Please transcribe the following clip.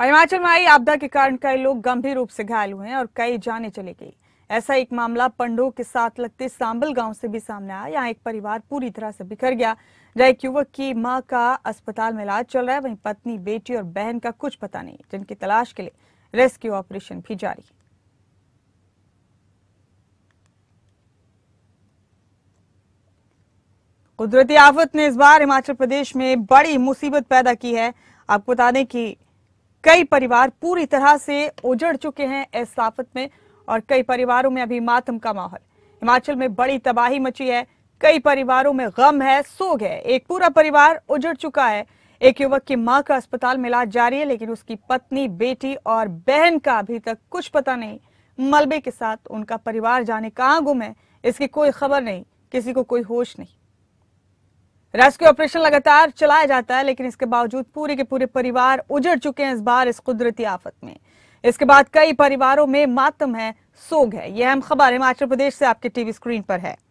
और हिमाचल में आई आपदा के कारण कई लोग गंभीर रूप से घायल हुए हैं और कई जाने चले गई ऐसा एक मामला पंडो के साथ लगते सांबल गांव से भी सामने आया यहाँ एक परिवार पूरी तरह से बिखर गया जहाँ एक युवक की मां का अस्पताल में इलाज चल रहा है वहीं पत्नी बेटी और बहन का कुछ पता नहीं जिनकी तलाश के लिए रेस्क्यू ऑपरेशन भी जारी है कुदरती आफत ने इस बार हिमाचल प्रदेश में बड़ी मुसीबत पैदा की है आपको बता दें कि कई परिवार पूरी तरह से उजड़ चुके हैं इस आफत में और कई परिवारों में अभी मातम का माहौल हिमाचल में बड़ी तबाही मची है कई परिवारों में गम है सोग है एक पूरा परिवार उजड़ चुका है एक युवक की मां का अस्पताल में इलाज जारी है लेकिन उसकी पत्नी बेटी और बहन का अभी तक कुछ पता नहीं मलबे के साथ उनका परिवार जाने कहां गुम है इसकी कोई खबर नहीं किसी को कोई होश नहीं रेस्क्यू ऑपरेशन लगातार चलाया जाता है लेकिन इसके बावजूद पूरे के पूरे परिवार उजड़ चुके हैं इस बार इस कुदरती आफत में इसके बाद कई परिवारों में मातम है सोग है यह अहम खबर हिमाचल प्रदेश से आपके टीवी स्क्रीन पर है